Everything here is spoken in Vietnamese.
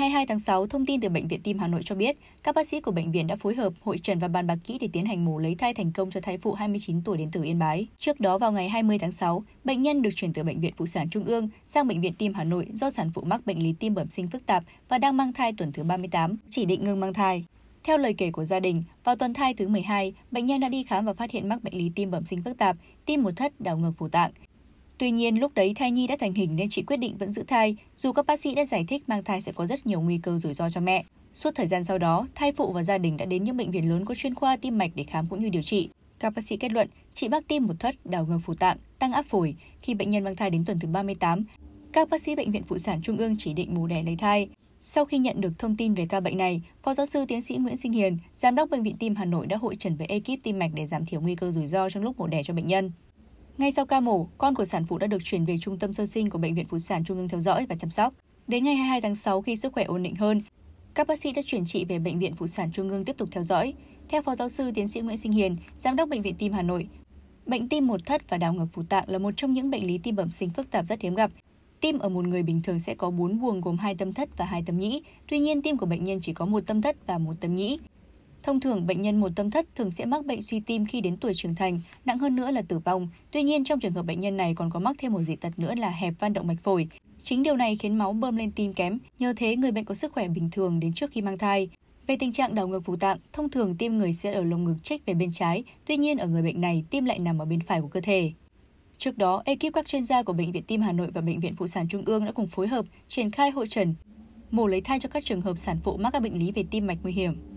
22 tháng 6, thông tin từ Bệnh viện Tim Hà Nội cho biết, các bác sĩ của bệnh viện đã phối hợp hội trần và bàn bạc kỹ để tiến hành mổ lấy thai thành công cho thai phụ 29 tuổi đến từ Yên Bái. Trước đó vào ngày 20 tháng 6, bệnh nhân được chuyển từ Bệnh viện Phụ sản Trung ương sang Bệnh viện Tim Hà Nội do sản phụ mắc bệnh lý tim bẩm sinh phức tạp và đang mang thai tuần thứ 38, chỉ định ngừng mang thai. Theo lời kể của gia đình, vào tuần thai thứ 12, bệnh nhân đã đi khám và phát hiện mắc bệnh lý tim bẩm sinh phức tạp, tim một thất đảo ngược phủ tạng. Tuy nhiên, lúc đấy thai nhi đã thành hình nên chị quyết định vẫn giữ thai, dù các bác sĩ đã giải thích mang thai sẽ có rất nhiều nguy cơ rủi ro cho mẹ. Suốt thời gian sau đó, thai phụ và gia đình đã đến những bệnh viện lớn có chuyên khoa tim mạch để khám cũng như điều trị. Các bác sĩ kết luận, chị bác tim một thất, đào ngược phủ tạng, tăng áp phổi. Khi bệnh nhân mang thai đến tuần thứ 38, các bác sĩ bệnh viện phụ sản trung ương chỉ định mổ đẻ lấy thai. Sau khi nhận được thông tin về ca bệnh này, Phó giáo sư tiến sĩ Nguyễn Sinh Hiền, giám đốc bệnh viện tim Hà Nội đã hội trần với ekip tim mạch để giảm thiểu nguy cơ rủi ro trong lúc mổ đẻ cho bệnh nhân. Ngay sau ca mổ, con của sản phụ đã được chuyển về trung tâm sơ sinh của Bệnh viện Phụ sản Trung ương theo dõi và chăm sóc. Đến ngày 22 tháng 6 khi sức khỏe ổn định hơn, các bác sĩ đã chuyển chị về Bệnh viện Phụ sản Trung ương tiếp tục theo dõi. Theo Phó Giáo sư Tiến sĩ Nguyễn Sinh Hiền, Giám đốc Bệnh viện Tim Hà Nội, bệnh tim một thất và đảo ngược phủ tạng là một trong những bệnh lý tim bẩm sinh phức tạp rất hiếm gặp. Tim ở một người bình thường sẽ có 4 buồng gồm hai tâm thất và hai tâm nhĩ, tuy nhiên tim của bệnh nhân chỉ có một tâm thất và một tâm nhĩ. Thông thường, bệnh nhân một tâm thất thường sẽ mắc bệnh suy tim khi đến tuổi trưởng thành, nặng hơn nữa là tử vong. Tuy nhiên, trong trường hợp bệnh nhân này còn có mắc thêm một dị tật nữa là hẹp van động mạch phổi. Chính điều này khiến máu bơm lên tim kém, nhờ thế người bệnh có sức khỏe bình thường đến trước khi mang thai. Về tình trạng đảo ngược phủ tạng, thông thường tim người sẽ ở lồng ngực trách về bên trái, tuy nhiên ở người bệnh này tim lại nằm ở bên phải của cơ thể. Trước đó, ekip các chuyên gia của Bệnh viện Tim Hà Nội và Bệnh viện Phụ sản Trung ương đã cùng phối hợp triển khai hội trần mổ lấy thai cho các trường hợp sản phụ mắc các bệnh lý về tim mạch nguy hiểm.